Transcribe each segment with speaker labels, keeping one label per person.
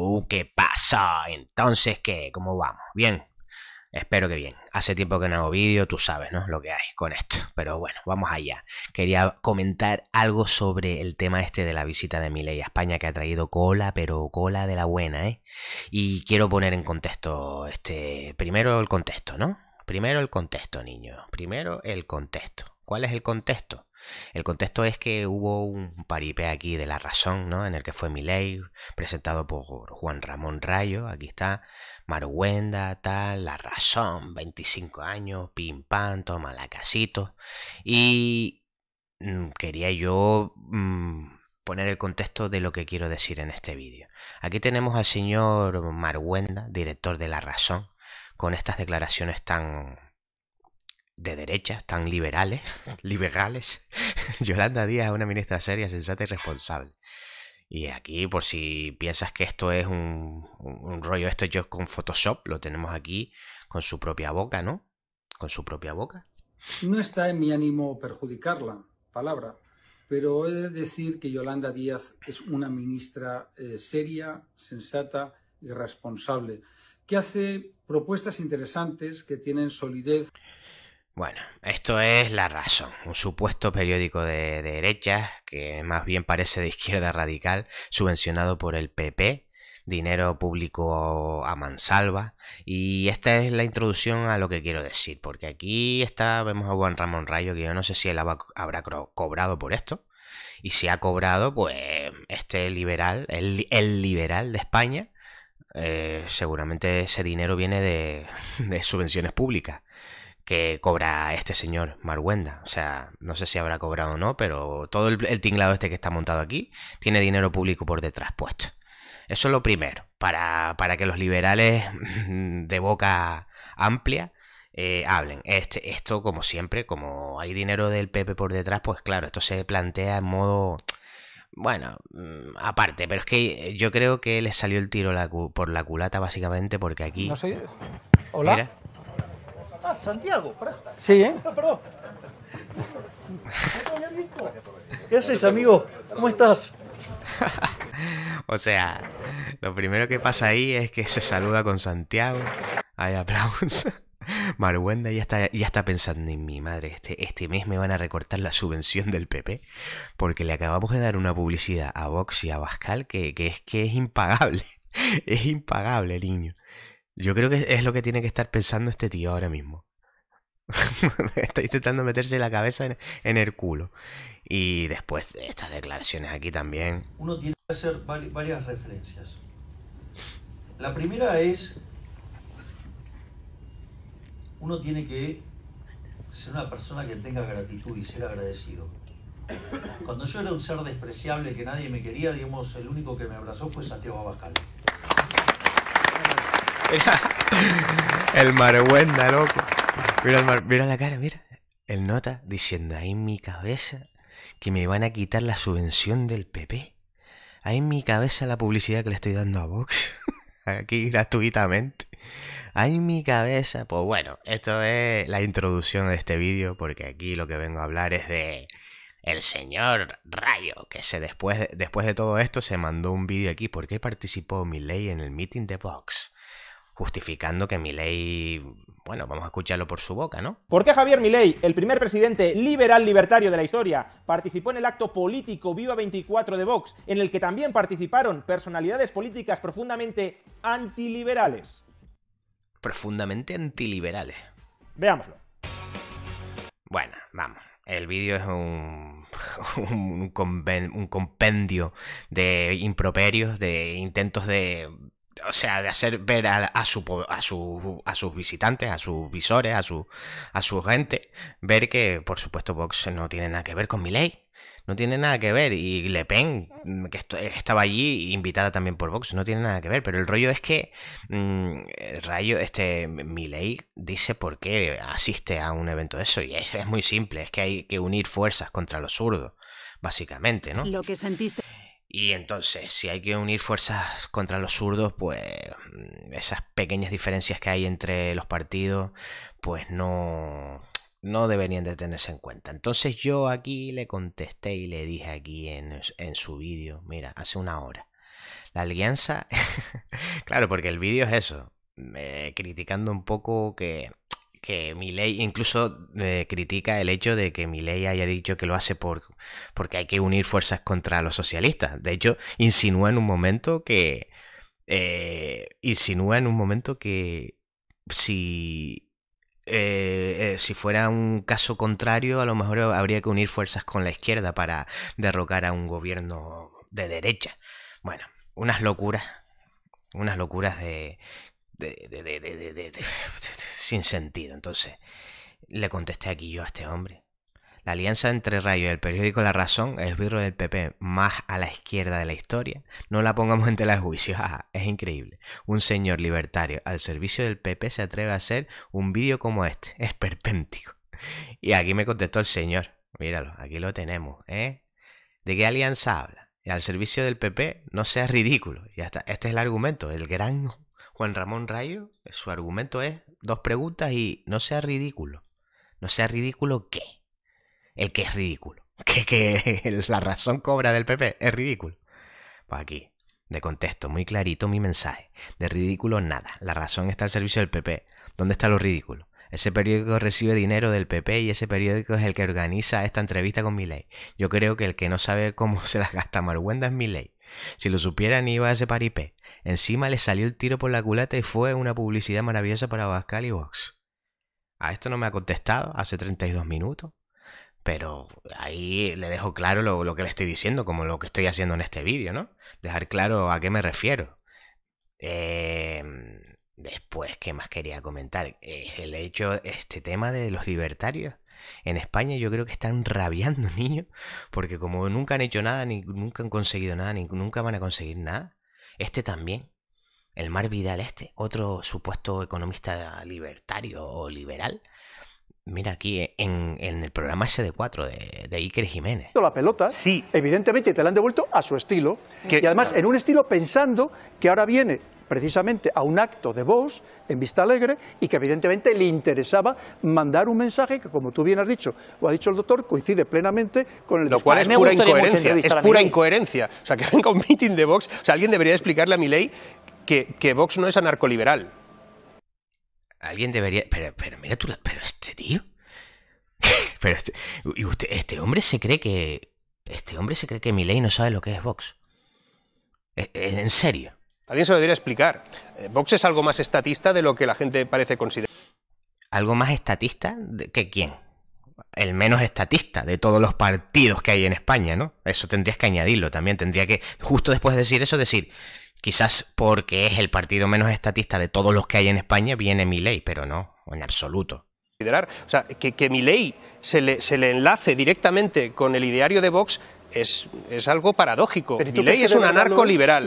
Speaker 1: Uh, ¿qué pasa? Entonces, ¿qué? ¿Cómo vamos? Bien. Espero que bien. Hace tiempo que no hago vídeo, tú sabes, ¿no? Lo que hay con esto. Pero bueno, vamos allá. Quería comentar algo sobre el tema este de la visita de Miley a España que ha traído cola, pero cola de la buena, ¿eh? Y quiero poner en contexto este primero el contexto, ¿no? primero el contexto, niño. Primero el contexto. ¿Cuál es el contexto? El contexto es que hubo un paripé aquí de la razón, ¿no? En el que fue ley, presentado por Juan Ramón Rayo, aquí está, Marguenda, tal, la razón, 25 años, pim pam, toma la casito. Y mm, quería yo mm, poner el contexto de lo que quiero decir en este vídeo. Aquí tenemos al señor Marguenda, director de La Razón, con estas declaraciones tan de derecha, tan liberales, liberales. Yolanda Díaz es una ministra seria, sensata y responsable. Y aquí, por si piensas que esto es un, rollo, esto yo con Photoshop, lo tenemos aquí con su propia boca, ¿no? Con su propia boca.
Speaker 2: No está en mi ánimo perjudicarla, palabra, pero he de decir que Yolanda Díaz es una ministra eh, seria, sensata y responsable que hace propuestas interesantes que tienen
Speaker 1: solidez. Bueno, esto es La Razón, un supuesto periódico de, derechas que más bien parece de izquierda radical, subvencionado por el PP, dinero público a mansalva. Y esta es la introducción a lo que quiero decir, porque aquí está, vemos a Juan Ramón Rayo, que yo no sé si él habrá cobrado por esto. Y si ha cobrado, pues este liberal, el liberal de España, eh, seguramente ese dinero viene de, subvenciones públicas que cobra este señor Marwenda. O sea, no sé si habrá cobrado o no, pero todo el, tinglado este que está montado aquí tiene dinero público por detrás puesto. Eso es lo primero, para, que los liberales de boca amplia eh, hablen. Este, esto, como siempre, como hay dinero del PP por detrás, pues claro, esto se plantea en modo bueno, mm, aparte, pero es que eh, yo creo que les salió el tiro la por la culata, básicamente, porque aquí. No sé. ¿Hola?
Speaker 2: Ah, Santiago, Sí, ¿eh? Ah, perdón.
Speaker 1: ¿Qué haces, amigo? ¿Cómo estás? o sea, lo primero que pasa ahí es que se saluda con Santiago. Hay aplausos. Marwenda ya está, ya está pensando en mi madre. Este, este mes me van a recortar la subvención del PP porque le acabamos de dar una publicidad a Vox y a Bascal que, es que es impagable. es impagable, niño. Yo creo que es lo que tiene que estar pensando este tío ahora mismo. está intentando meterse la cabeza en, en, el culo. Y después estas declaraciones aquí también.
Speaker 2: Uno tiene que hacer varias referencias. La primera es uno tiene que ser una persona que tenga gratitud y ser agradecido. Cuando yo era un ser despreciable que nadie me quería, digamos, el único que me abrazó fue Santiago Abascal.
Speaker 1: el marehuenda, loco. Mira, el mira la cara, mira. El nota diciendo ahí en mi cabeza que me van a quitar la subvención del PP. Ahí en mi cabeza la publicidad que le estoy dando a Vox. aquí gratuitamente. ¡Ay, mi cabeza! Pues bueno, esto es la introducción de este vídeo porque aquí lo que vengo a hablar es de el señor Rayo, que se después de, después de todo esto se mandó un vídeo aquí porque participó Miley en el meeting de Vox justificando que Milei, bueno, vamos a escucharlo por su boca, ¿no?
Speaker 2: ¿Por qué Javier Milei, el primer presidente liberal libertario de la historia, participó en el acto político Viva 24 de Vox, en el que también participaron personalidades políticas profundamente antiliberales?
Speaker 1: Profundamente antiliberales. Veámoslo. Bueno, vamos. El vídeo es un, un, compendio de improperios, de intentos de o sea, de hacer ver a, a, su, a, a sus visitantes, a sus visores, a su, a su gente, ver que, por supuesto, Vox no tiene nada que ver con Milley. No tiene nada que ver. Y Le Pen, mm, que estaba allí, invitada también por Vox, no tiene nada que ver. Pero el rollo es que mm, Rayo, este Milei, dice por qué asiste a un evento de eso. Y es, es muy simple, es que hay que unir fuerzas contra los zurdos, básicamente, ¿no? Lo que sentiste. Y entonces, si hay que unir fuerzas contra los zurdos, pues mm, esas pequeñas diferencias que hay entre los partidos, pues no, no deberían de tenerse en cuenta. Entonces yo aquí le contesté y le dije aquí en, su vídeo, mira, hace una hora. La alianza, claro, porque el vídeo es eso, eh, criticando un poco que que Milei incluso eh, critica el hecho de que ley haya dicho que lo hace por, porque hay que unir fuerzas contra los socialistas. De hecho, insinúa en un momento que eh, insinúa en un momento que si eh, si fuera un caso contrario, a lo mejor habría que unir fuerzas con la izquierda para derrocar a un gobierno de derecha. Bueno, unas locuras, unas locuras de de, sin sentido. Entonces, le contesté aquí yo a este hombre. La alianza entre Rayo y el periódico La Razón es birro del PP más a la izquierda de la historia. No la pongamos entre tela de juicio, es increíble. Un señor libertario al servicio del PP se atreve a hacer un vídeo como este, es perpéntico. Y aquí me contestó el señor, míralo, aquí lo tenemos, ¿eh? ¿De qué alianza habla? al servicio del PP no sea ridículo. Ya está, este es el argumento, el gran Juan Ramón Rayo, su argumento es dos preguntas y no sea ridículo. No sea ridículo qué. El que es ridículo. Que, que la razón cobra del PP es ridículo. Pues aquí, de contexto, muy clarito mi mensaje. De ridículo nada. La razón está al servicio del PP. ¿Dónde está lo ridículo? Ese periódico recibe dinero del PP y ese periódico es el que organiza esta entrevista con Milei. Yo creo que el que no sabe cómo se las gasta Maruenda es Milei. Si lo supieran, iba a ese paripé. Encima le salió el tiro por la culata y fue una publicidad maravillosa para Bascal y Vox. A esto no me ha contestado hace 32 minutos. Pero ahí le dejo claro lo, que le estoy diciendo, como lo que estoy haciendo en este vídeo, ¿no? Dejar claro a qué me refiero. Em, después, ¿qué más quería comentar? el hecho, este tema de los libertarios. En España yo creo que están rabiando niños, porque como nunca han hecho nada, ni nunca han conseguido nada, ni nunca van a conseguir nada, este también. El Mar Vidal este, otro supuesto economista libertario o liberal, Mira, aquí eh, en, en, el programa SD4 de, Iker Jiménez.
Speaker 2: La pelota, sí. evidentemente te la han devuelto a su estilo. y además, en un estilo pensando que ahora viene precisamente a un acto de Vox en Vista Alegre y que evidentemente le interesaba mandar un mensaje que, como tú bien has dicho, o ha dicho el doctor, coincide plenamente con el... Lo cual es pura incoherencia, es pura incoherencia. O sea, que venga un meeting de Vox, o sea, alguien debería explicarle a mi que, que Vox no es anarcoliberal.
Speaker 1: Alguien debería... Pero, mira tú, pero este tío... pero este... este hombre se cree que... Este hombre se cree que mi no sabe lo que es Vox. ¿E, en serio.
Speaker 2: Alguien se lo debería explicar. Eh, Vox es algo más estatista de lo que la gente parece considerar.
Speaker 1: ¿Algo más estatista? que quién? el menos estatista de todos los partidos que hay en España, ¿no? Eso tendrías que añadirlo también, tendría que, justo después de decir eso, decir, quizás porque es el partido menos estatista de todos los que hay en España, viene mi ley, pero no, en absoluto.
Speaker 2: O sea, que, mi ley se le, enlace directamente con el ideario de Vox es, es algo paradójico. Mi ley es un anarco liberal.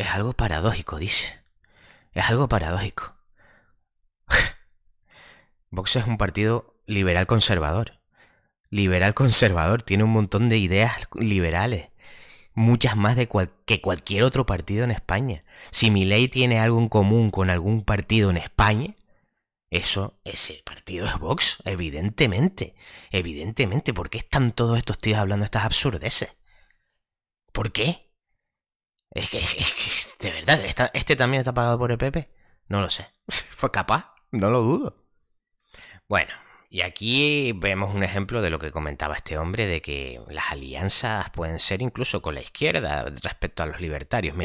Speaker 1: Es algo paradójico, dice. Es algo paradójico. Vox es un partido liberal conservador. Liberal conservador, tiene un montón de ideas liberales. Muchas más de que cualquier otro partido en España. Si mi ley tiene algo en común con algún partido en España, eso, ese partido es Vox, evidentemente. Evidentemente, ¿por qué están todos estos tíos hablando estas absurdeces? ¿Por qué? Es que, de verdad, este también está pagado por el PP. No lo sé. Fue pues capaz, no lo dudo. Bueno, y aquí vemos un ejemplo de lo que comentaba este hombre, de que las alianzas pueden ser incluso con la izquierda respecto a los libertarios.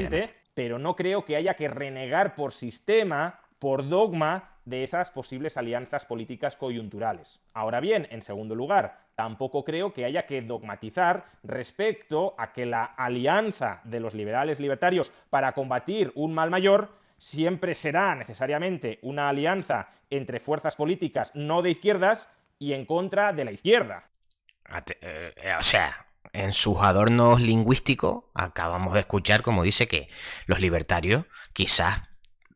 Speaker 2: Pero no creo que haya que renegar por sistema, por dogma, de esas posibles alianzas políticas coyunturales. Ahora bien, en segundo lugar, Tampoco creo que haya que dogmatizar respecto a que la alianza de los liberales libertarios para combatir un mal mayor siempre será necesariamente una alianza entre fuerzas políticas no de izquierdas y en contra de la izquierda.
Speaker 1: Eh, eh, o sea, en sus adornos lingüísticos acabamos de escuchar como dice que los libertarios quizás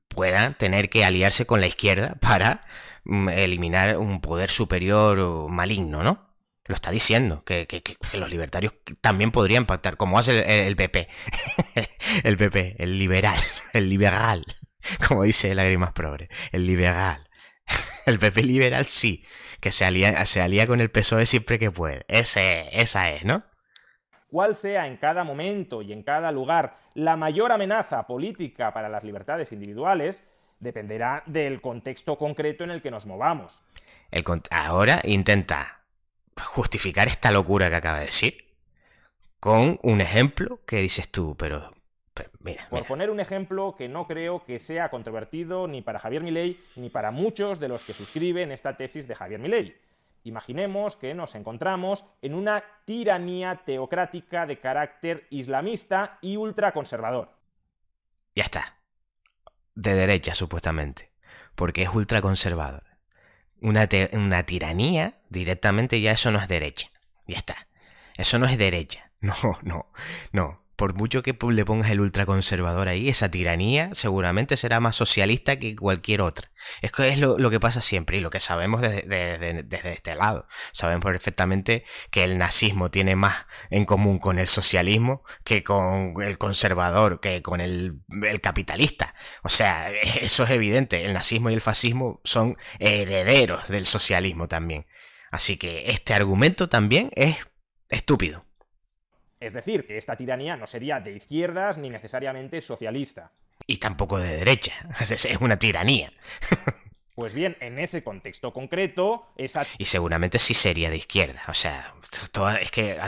Speaker 1: puedan tener que aliarse con la izquierda para mm, eliminar un poder superior maligno, ¿no? lo está diciendo, que, los libertarios también podrían pactar, como hace el, PP, el PP, el liberal, el liberal, como dice Lágrimas Progres, el liberal. El PP liberal sí, que se alía, se alía con el PSOE siempre que puede. Ese, esa es, ¿no?
Speaker 2: cuál sea en cada momento y en cada lugar la mayor amenaza política para las libertades individuales, dependerá del contexto concreto en el que nos movamos.
Speaker 1: ahora intenta justificar esta locura que acaba de decir con un ejemplo que dices tú, pero Mira,
Speaker 2: Por poner un ejemplo que no creo que sea controvertido ni para Javier Milei ni para muchos de los que suscriben esta tesis de Javier Milei. Imaginemos que nos encontramos en una tiranía teocrática de carácter islamista y ultraconservador.
Speaker 1: Ya está. De derecha, supuestamente. Porque es ultraconservador una, una tiranía, directamente ya eso no es derecha. Ya está. Eso no es derecha. No, no, no por mucho que le pongas el ultraconservador ahí, esa tiranía seguramente será más socialista que cualquier otra. Es, es lo, que pasa siempre y lo que sabemos desde, este lado. Sabemos perfectamente que el nazismo tiene más en común con el socialismo que con el conservador, que con el capitalista. O sea, eso es evidente. El nazismo y el fascismo son herederos del socialismo también. Así que este argumento también es estúpido.
Speaker 2: Es decir, que esta tiranía no sería de izquierdas ni necesariamente socialista.
Speaker 1: Y tampoco de derecha. Es una tiranía.
Speaker 2: Pues bien, en ese contexto concreto, esa...
Speaker 1: Y seguramente sí sería de izquierda. O sea, toda, es que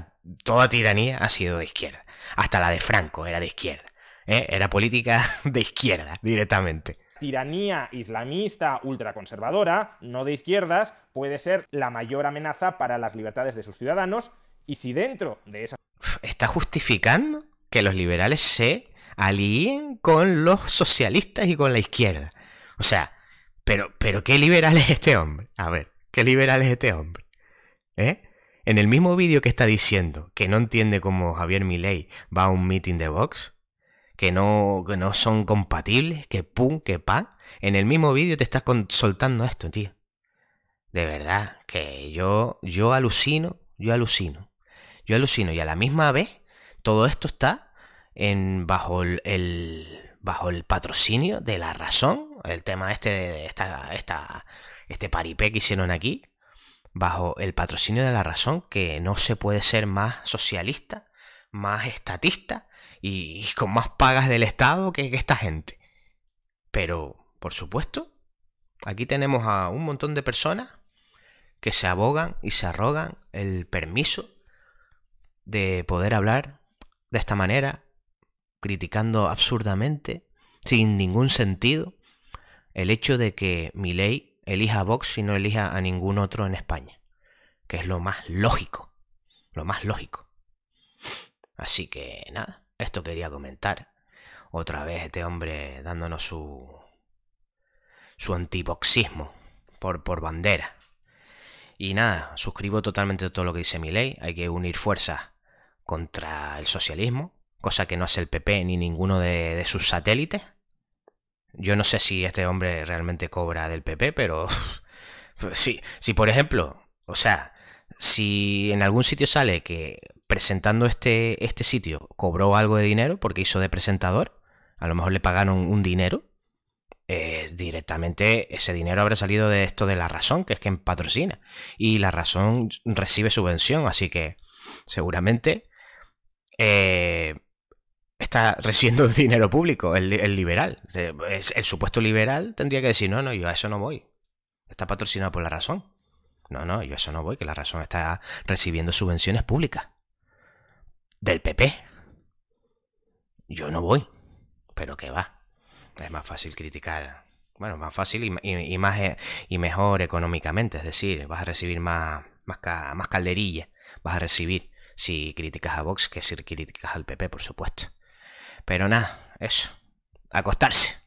Speaker 1: toda tiranía ha sido de izquierda. Hasta la de Franco era de izquierda. ¿eh? Era política de izquierda directamente.
Speaker 2: Tiranía islamista ultraconservadora, no de izquierdas, puede ser la mayor amenaza para las libertades de sus ciudadanos. Y si dentro de esa
Speaker 1: está justificando que los liberales se alíen con los socialistas y con la izquierda. O sea, pero, pero qué liberal es este hombre. A ver, qué liberal es este hombre. ¿Eh? En el mismo vídeo que está diciendo que no entiende cómo Javier Milei va a un meeting de Vox, que no, no son compatibles, que pum, que pa, en el mismo vídeo te estás soltando esto, tío. De verdad, que yo, yo alucino, yo alucino. Yo alucino y a la misma vez todo esto está en bajo el, bajo el patrocinio de la razón, el tema este de esta, esta, este paripé que hicieron aquí, bajo el patrocinio de la razón, que no se puede ser más socialista, más estatista y, con más pagas del Estado que esta gente. Pero, por supuesto, aquí tenemos a un montón de personas que se abogan y se arrogan el permiso de poder hablar de esta manera, criticando absurdamente, sin ningún sentido, el hecho de que Milei elija a Vox y no elija a ningún otro en España, que es lo más lógico, lo más lógico. Así que nada, esto quería comentar. Otra vez este hombre dándonos su su antiboxismo por, por bandera. Y nada, suscribo totalmente todo lo que dice Milei, hay que unir fuerzas contra el socialismo, cosa que no hace el PP ni ninguno de, sus satélites. Yo no sé si este hombre realmente cobra del PP, pero pues sí, si por ejemplo, o sea, si en algún sitio sale que presentando este, este sitio cobró algo de dinero porque hizo de presentador, a lo mejor le pagaron un dinero, eh, directamente ese dinero habrá salido de esto de La Razón, que es quien patrocina. Y La Razón recibe subvención, así que seguramente eh, está recibiendo dinero público, el, liberal. El supuesto liberal tendría que decir, no, no, yo a eso no voy. Está patrocinado por la razón. No, no, yo a eso no voy, que la razón está recibiendo subvenciones públicas. Del PP. Yo no voy. Pero que va. Es más fácil criticar. Bueno, más fácil y, y, más, eh, y mejor económicamente. Es decir, vas a recibir más, más, más calderilla. Vas a recibir si criticas a Vox, que si criticas al PP, por supuesto. Pero nada, eso. Acostarse.